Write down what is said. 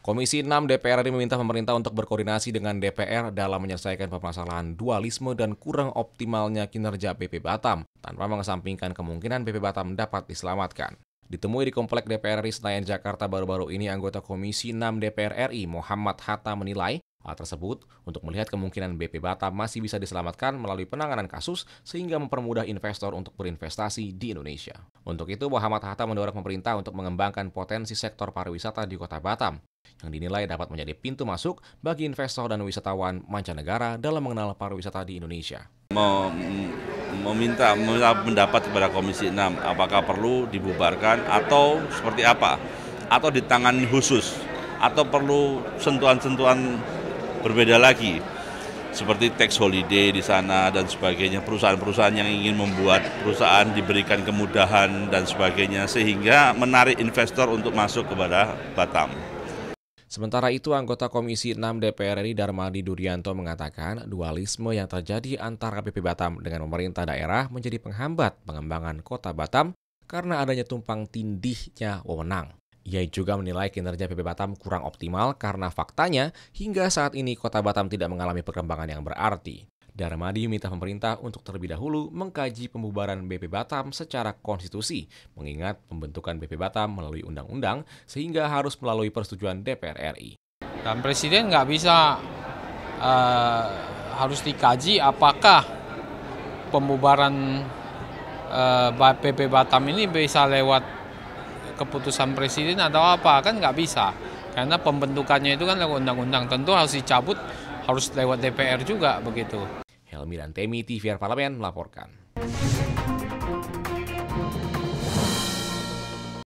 Komisi 6 DPR RI meminta pemerintah untuk berkoordinasi dengan DPR dalam menyelesaikan permasalahan dualisme dan kurang optimalnya kinerja BP Batam, tanpa mengesampingkan kemungkinan BP Batam dapat diselamatkan. Ditemui di Komplek DPR RI Senayan Jakarta baru-baru ini, anggota Komisi 6 DPR RI Muhammad Hatta menilai Hal tersebut untuk melihat kemungkinan BP Batam masih bisa diselamatkan melalui penanganan kasus sehingga mempermudah investor untuk berinvestasi di Indonesia. Untuk itu, Muhammad Hatta mendorong pemerintah untuk mengembangkan potensi sektor pariwisata di kota Batam yang dinilai dapat menjadi pintu masuk bagi investor dan wisatawan mancanegara dalam mengenal pariwisata di Indonesia. meminta, meminta pendapat kepada Komisi 6 apakah perlu dibubarkan atau seperti apa atau di tangan khusus atau perlu sentuhan-sentuhan berbeda lagi seperti tax holiday di sana dan sebagainya perusahaan-perusahaan yang ingin membuat perusahaan diberikan kemudahan dan sebagainya sehingga menarik investor untuk masuk kepada Batam. Sementara itu, anggota Komisi 6 DPR RI Darmadi Durianto mengatakan dualisme yang terjadi antara PP Batam dengan pemerintah daerah menjadi penghambat pengembangan kota Batam karena adanya tumpang tindihnya wewenang. Ia juga menilai kinerja PP Batam kurang optimal karena faktanya hingga saat ini kota Batam tidak mengalami perkembangan yang berarti. Darmadi minta pemerintah untuk terlebih dahulu mengkaji pembubaran BP Batam secara konstitusi, mengingat pembentukan BP Batam melalui undang-undang sehingga harus melalui persetujuan DPR RI. Dan Presiden nggak bisa uh, harus dikaji apakah pembubaran uh, eh, BP Batam ini bisa lewat keputusan presiden atau apa kan nggak bisa karena pembentukannya itu kan lewat undang-undang tentu harus dicabut harus lewat DPR juga begitu. Helmi dan Temi TVR Parlemen melaporkan.